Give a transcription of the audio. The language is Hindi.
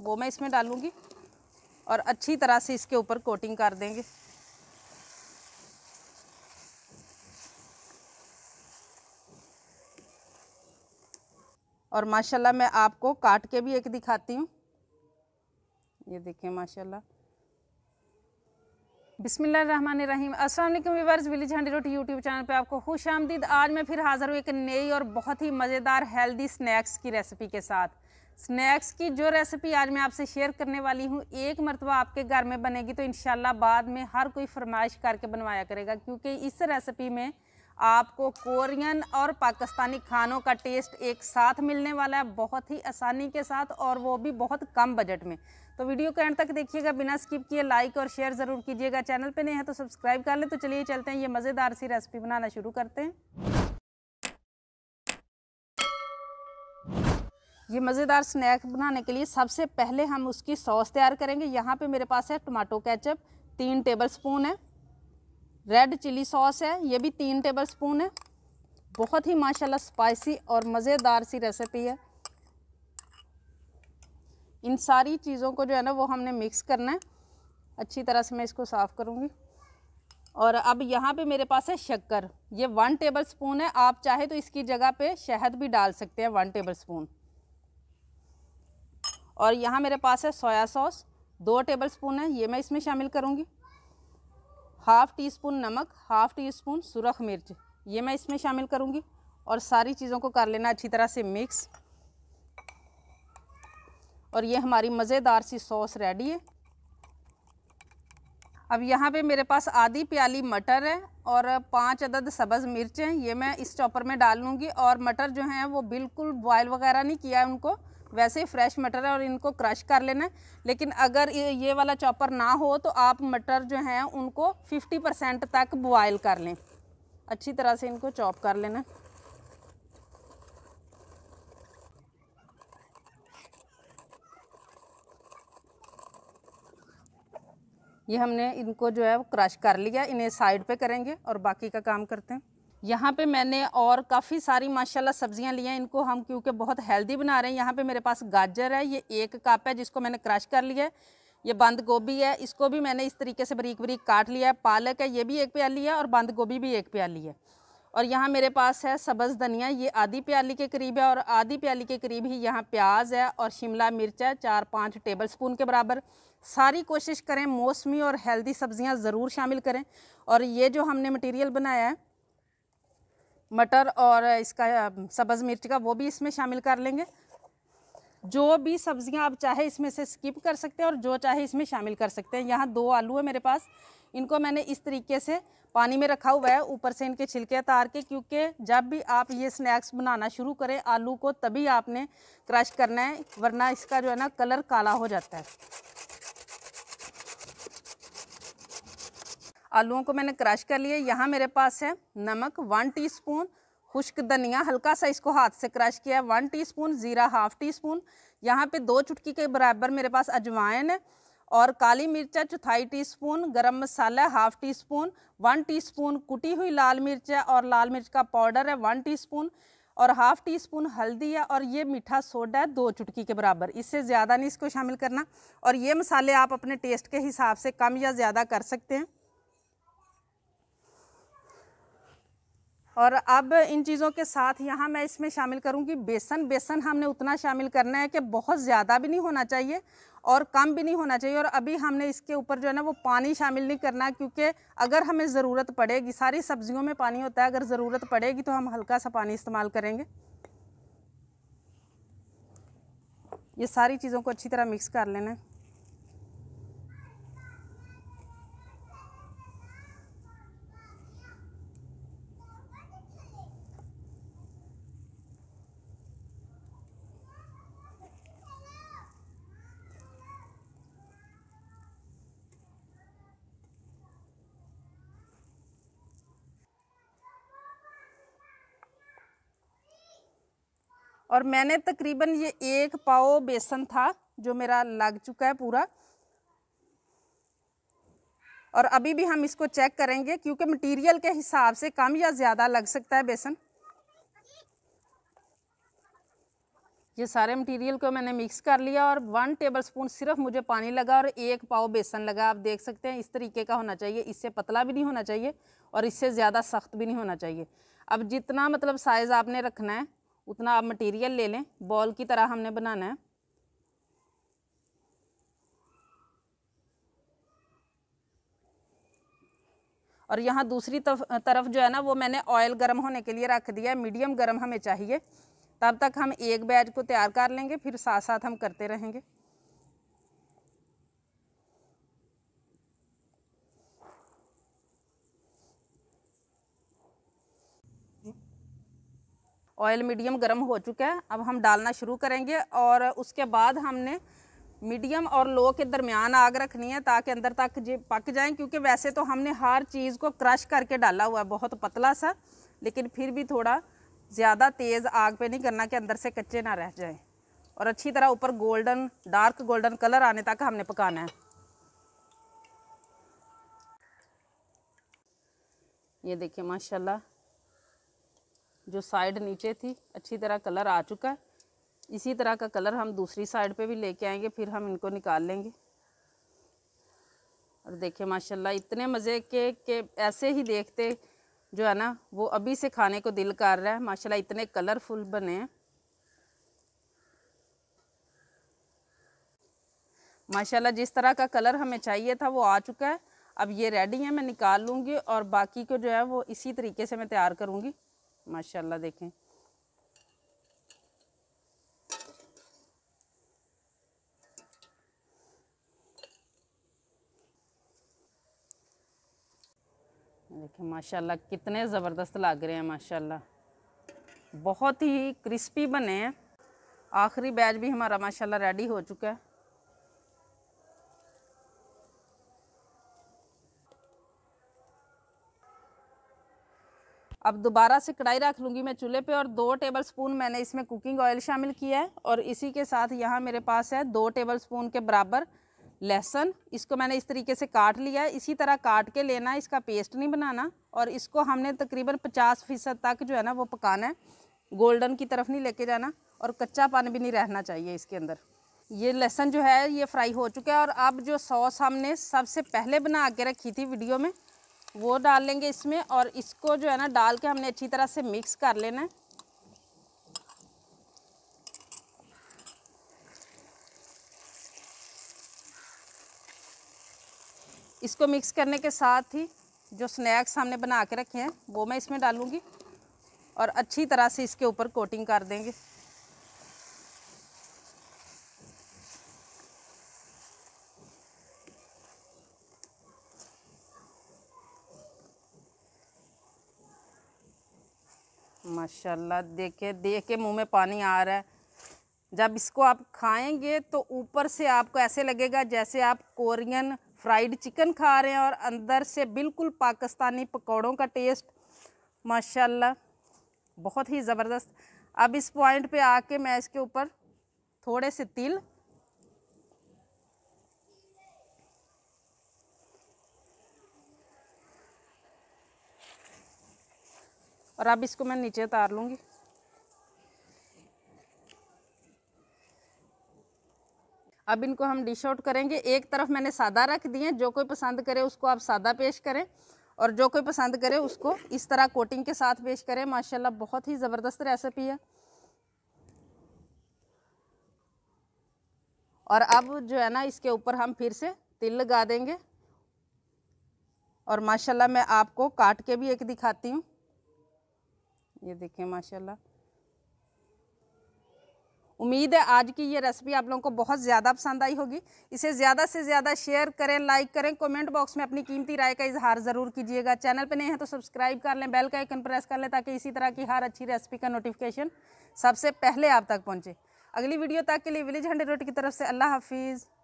वो मैं इसमें डालूँगी और अच्छी तरह से इसके ऊपर कोटिंग कर देंगे और माशाल्लाह मैं आपको काट के भी एक दिखाती हूँ ये देखें माशाल्लाह बिसमीम अस्सलाम वालेकुम वीवर्स विलेज हंडी रोटी यूट्यूब चैनल पे आपको खुश आमदीद आज मैं फिर हाजिर हूँ एक नई और बहुत ही मज़ेदार हेल्दी स्नैक्स की रेसिपी के साथ स्नैक्स की जो रेसिपी आज मैं आपसे शेयर करने वाली हूँ एक मरतबा आपके घर में बनेगी तो इन बाद में हर कोई फरमाइश करके बनवाया करेगा क्योंकि इस रेसिपी में आपको कोरियन और पाकिस्तानी खानों का टेस्ट एक साथ मिलने वाला है बहुत ही आसानी के साथ और वो भी बहुत कम बजट में तो वीडियो के एंड तक देखिएगा बिना स्किप किए लाइक और शेयर ज़रूर कीजिएगा चैनल पे नहीं है तो सब्सक्राइब कर लें तो चलिए चलते हैं ये मज़ेदार सी रेसिपी बनाना शुरू करते हैं ये मज़ेदार स्नैक बनाने के लिए सबसे पहले हम उसकी सॉस तैयार करेंगे यहाँ पे मेरे पास है टमाटो केचप तीन टेबल स्पून है रेड चिली सॉस है ये भी तीन टेबल स्पून है बहुत ही माशाल्लाह स्पाइसी और मज़ेदार सी रेसिपी है इन सारी चीज़ों को जो है ना वो हमने मिक्स करना है अच्छी तरह से मैं इसको साफ़ करूँगी और अब यहाँ पे मेरे पास है शक्कर ये वन टेबल स्पून है आप चाहे तो इसकी जगह पे शहद भी डाल सकते हैं वन टेबल स्पून और यहाँ मेरे पास है सोया सॉस दो टेबल स्पून है ये मैं इसमें शामिल करूँगी हाफ़ टी स्पून नमक हाफ़ टी स्पून सुरख मिर्च ये मैं इसमें शामिल करूँगी और सारी चीज़ों को कर लेना अच्छी तरह से मिक्स और ये हमारी मज़ेदार सी सॉस रेडी है अब यहाँ पे मेरे पास आधी प्याली मटर है और पांच अदद सब्ज़ मिर्च हैं ये मैं इस चॉपर में डाल लूँगी और मटर जो हैं वो बिल्कुल बॉयल वगैरह नहीं किया है उनको वैसे ही फ्रेश मटर है और इनको क्रश कर लेना है लेकिन अगर ये वाला चॉपर ना हो तो आप मटर जो हैं उनको 50 परसेंट तक बॉयल कर लें अच्छी तरह से इनको चॉप कर लेना ये हमने इनको जो है वो क्रश कर लिया इन्हें साइड पे करेंगे और बाकी का काम करते हैं यहाँ पे मैंने और काफ़ी सारी माशाल्लाह सब्जियाँ ली हैं इनको हम क्योंकि बहुत हेल्दी बना रहे हैं यहाँ पे मेरे पास गाजर है ये एक कप है जिसको मैंने क्रश कर लिया है ये बंद गोभी है इसको भी मैंने इस तरीके से बरीक बरीक काट लिया है पालक है ये भी एक प्याली है और बंद गोभी भी एक प्याली है और यहाँ मेरे पास है सब्ज़ धनिया ये आधी प्याली के करीब है और आधी प्याली के करीब ही यहाँ प्याज है और शिमला मिर्च है चार पाँच टेबल स्पून के बराबर सारी कोशिश करें मौसमी और हेल्दी सब्ज़ियाँ ज़रूर शामिल करें और ये जो हमने मटेरियल बनाया है मटर और इसका सब्ज़ मिर्च का वो भी इसमें शामिल कर लेंगे जो भी सब्ज़ियाँ आप चाहे इसमें से स्किप कर सकते हैं और जो चाहे इसमें शामिल कर सकते हैं यहाँ दो आलू है मेरे पास इनको मैंने इस तरीके से पानी में रखा हुआ है ऊपर से इनके छिलके उतार के क्योंकि जब भी आप ये स्नैक्स बनाना शुरू करें आलू को तभी आपने क्रश करना है वरना इसका जो है ना कलर काला हो जाता है आलुओं को मैंने क्रश कर लिए यहाँ मेरे पास है नमक वन टीस्पून खुश्क धनिया हल्का सा इसको हाथ से क्रश किया है वन स्पून ज़ीरा हाफ टी स्पून यहाँ पर दो चुटकी के बराबर मेरे पास अजवाइन है और काली मिर्चा चौथाई टी स्पून गर्म मसाला half teaspoon one spoon कुटी हुई लाल मिर्च है और लाल मिर्च का पाउडर है वन स्पून और हाफ टी स्पून हल्दी है और ये मीठा सोडा है दो चुटकी के बराबर इससे ज़्यादा नहीं इसको शामिल करना और ये मसाले आप अपने टेस्ट के हिसाब से कम या ज़्यादा कर सकते हैं और अब इन चीज़ों के साथ यहाँ मैं इसमें शामिल करूँगी बेसन बेसन हमने उतना शामिल करना है कि बहुत ज़्यादा भी नहीं होना चाहिए और कम भी नहीं होना चाहिए और अभी हमने इसके ऊपर जो है ना वो पानी शामिल नहीं करना क्योंकि अगर हमें ज़रूरत पड़ेगी सारी सब्जियों में पानी होता है अगर ज़रूरत पड़ेगी तो हम हल्का सा पानी इस्तेमाल करेंगे ये सारी चीज़ों को अच्छी तरह मिक्स कर लेना है और मैंने तकरीबन ये एक पाओ बेसन था जो मेरा लग चुका है पूरा और अभी भी हम इसको चेक करेंगे क्योंकि मटेरियल के हिसाब से कम या ज़्यादा लग सकता है बेसन ये सारे मटेरियल को मैंने मिक्स कर लिया और वन टेबल स्पून सिर्फ मुझे पानी लगा और एक पाव बेसन लगा आप देख सकते हैं इस तरीके का होना चाहिए इससे पतला भी नहीं होना चाहिए और इससे ज़्यादा सख्त भी नहीं होना चाहिए अब जितना मतलब साइज़ आपने रखना है उतना आप मटेरियल ले लें बॉल की तरह हमने बनाना है और यहाँ दूसरी तरफ जो है ना वो मैंने ऑयल गर्म होने के लिए रख दिया है मीडियम गर्म हमें चाहिए तब तक हम एक बैच को तैयार कर लेंगे फिर साथ साथ हम करते रहेंगे ऑयल मीडियम गर्म हो चुका है अब हम डालना शुरू करेंगे और उसके बाद हमने मीडियम और लो के दरमियान आग रखनी है ताकि अंदर तक पक जाएँ क्योंकि वैसे तो हमने हर चीज़ को क्रश करके डाला हुआ है बहुत पतला सा लेकिन फिर भी थोड़ा ज़्यादा तेज़ आग पे नहीं करना कि अंदर से कच्चे ना रह जाए और अच्छी तरह ऊपर गोल्डन डार्क गोल्डन कलर आने तक हमने पकाना है ये देखिए माशाल्लाह जो साइड नीचे थी अच्छी तरह कलर आ चुका है इसी तरह का कलर हम दूसरी साइड पे भी लेके आएंगे फिर हम इनको निकाल लेंगे और देखिए माशाल्लाह इतने मज़े के के ऐसे ही देखते जो है ना वो अभी से खाने को दिल कर रहा है माशाल्लाह इतने कलरफुल बने हैं माशाल्लाह जिस तरह का कलर हमें चाहिए था वो आ चुका है अब ये रेडी है मैं निकाल लूँगी और बाकी को जो है वो इसी तरीके से मैं तैयार करूँगी माशाल्लाह देखें देखिए माशाल्लाह कितने ज़बरदस्त लग रहे हैं माशाल्लाह बहुत ही क्रिस्पी बने हैं आखिरी बैच भी हमारा माशाल्लाह रेडी हो चुका है अब दोबारा से कढ़ाई रख लूँगी मैं चूल्हे पे और दो टेबल स्पून मैंने इसमें कुकिंग ऑयल शामिल किया है और इसी के साथ यहाँ मेरे पास है दो टेबल स्पून के बराबर लहसुन इसको मैंने इस तरीके से काट लिया है इसी तरह काट के लेना है इसका पेस्ट नहीं बनाना और इसको हमने तकरीबन पचास फीसद तक जो है ना वो पकाना है गोल्डन की तरफ नहीं लेके जाना और कच्चा पानी भी नहीं रहना चाहिए इसके अंदर ये लहसुन जो है ये फ्राई हो चुका है और अब जो सॉस हमने सबसे पहले बना के रखी थी वीडियो में वो डाल लेंगे इसमें और इसको जो है ना डाल के हमने अच्छी तरह से मिक्स कर लेना है इसको मिक्स करने के साथ ही जो स्नैक्स हमने बना के रखे हैं वो मैं इसमें डालूंगी और अच्छी तरह से इसके ऊपर कोटिंग कर देंगे माशाल्लाह देखिए देख के मुँह में पानी आ रहा है जब इसको आप खाएंगे तो ऊपर से आपको ऐसे लगेगा जैसे आप कोरियन फ्राइड चिकन खा रहे हैं और अंदर से बिल्कुल पाकिस्तानी पकौड़ों का टेस्ट माशाल्लाह बहुत ही ज़बरदस्त अब इस पॉइंट पे आके मैं इसके ऊपर थोड़े से तिल और अब इसको मैं नीचे उतार लूँगी अब इनको हम डिश आउट करेंगे एक तरफ मैंने सादा रख दिए जो कोई पसंद करे उसको आप सादा पेश करें और जो कोई पसंद करे उसको इस तरह कोटिंग के साथ पेश करें माशाल्लाह बहुत ही ज़बरदस्त रेसिपी है और अब जो है ना इसके ऊपर हम फिर से तिल लगा देंगे और माशाल्लाह मैं आपको काट के भी एक दिखाती हूँ ये देखें माशाल्लाह उम्मीद है आज की ये रेसिपी आप लोगों को बहुत ज़्यादा पसंद आई होगी इसे ज़्यादा से ज़्यादा शेयर करें लाइक करें कमेंट बॉक्स में अपनी कीमती राय का इजहार ज़रूर कीजिएगा चैनल पर नहीं है तो सब्सक्राइब कर लें बेल का आइकन प्रेस कर लें ताकि इसी तरह की हर अच्छी रेसिपी का नोटिफिकेशन सबसे पहले आप तक पहुँचे अगली वीडियो तक के लिए विलेज हंड्रेड रोड की तरफ से अल्लाह हाफिज़